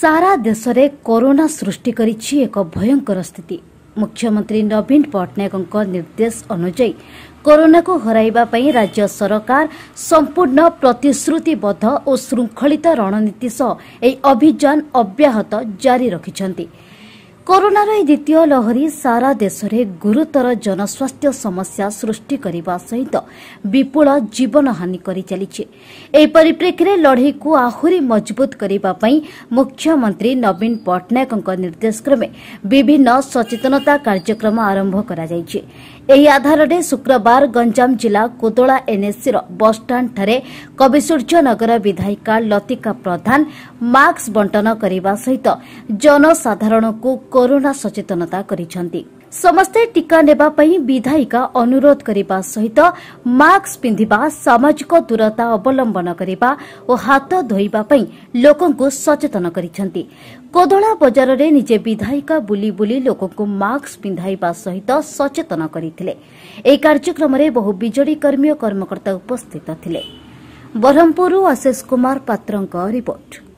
ସାରା ଦେଶରେ କରୋନା ସୃଷ୍ଟି କରିଛି ଏକ ଭୟଙ୍କର ସ୍ଥିତି ମୁଖ୍ୟମନ୍ତ୍ରୀ ନବୀନ ପଟ୍ଟନାୟକଙ୍କ ନିର୍ଦ୍ଦେଶ ଅନୁଯାୟୀ କରୋନାକୁ ହରାଇବା ପାଇଁ ରାଜ୍ୟ ସରକାର ସମ୍ପୂର୍ଣ୍ଣ ପ୍ରତିଶ୍ରତିବଦ୍ଧ ଓ ଶୃଙ୍ଖଳିତ ରଣନୀତି ସହ ଏହି ଅଭିଯାନ ଅବ୍ୟାହତ ଜାରି ରଖିଛନ୍ତି କରୋନାର ଏହି ଦ୍ୱିତୀୟ ଲହରୀ ସାରା ଦେଶରେ ଗୁରୁତର ଜନସ୍ୱାସ୍ଥ୍ୟ ସମସ୍ୟା ସୃଷ୍ଟି କରିବା ସହିତ ବିପୁଳ ଜୀବନହାନି କରିଚାଲିଛି ଏହି ପରିପ୍ରେକ୍ଷୀରେ ଲଢ଼େଇକୁ ଆହୁରି ମଜବୁତ କରିବା ପାଇଁ ମୁଖ୍ୟମନ୍ତ୍ରୀ ନବୀନ ପଟ୍ଟନାୟକଙ୍କ ନିର୍ଦ୍ଦେଶକ୍ରମେ ବିଭିନ୍ନ ସଚେତନତା କାର୍ଯ୍ୟକ୍ରମ ଆରମ୍ଭ କରାଯାଇଛି ଏହି ଆଧାରରେ ଶୁକ୍ରବାର ଗଞ୍ଜାମ ଜିଲ୍ଲା କୋଦଳା ଏନ୍ଏସ୍ସିର ବସ୍ଷ୍ଟାଣ୍ଡଠାରେ କବି ସୂର୍ଯ୍ୟନଗର ବିଧାୟିକା ଲତିକା ପ୍ରଧାନ ମାସ୍କ ବଣ୍ଟନ କରିବା ସହିତ ଜନସାଧାରଣଙ୍କୁ କରୋନା ସଚେତନତା କରିଛନ୍ତି ସମସ୍ତେ ଟିକା ନେବା ପାଇଁ ବିଧାୟିକା ଅନୁରୋଧ କରିବା ସହିତ ମାସ୍କ ପିନ୍ଧିବା ସାମାଜିକ ଦୂରତା ଅବଲମ୍ବନ କରିବା ଓ ହାତ ଧୋଇବା ପାଇଁ ଲୋକଙ୍କୁ ସଚେତନ କରିଛନ୍ତି କୋଦଳା ବଜାରରେ ନିଜେ ବିଧାୟିକା ବୁଲି ବୁଲି ଲୋକଙ୍କୁ ମାସ୍କ ପିନ୍ଧାଇବା ସହିତ ସଚେତନ କରିଥିଲେ ଏହି କାର୍ଯ୍ୟକ୍ରମରେ ବହୁ ବିଜେଡି କର୍ମୀ ଓ କର୍ମକର୍ତ୍ତା ଉପସ୍ଥିତ ଥିଲେ ବ୍ରହ୍ମପୁରରୁ ଆଶିଷ କୁମାର ପାତ୍ରଙ୍କ ରିପୋର୍ଟ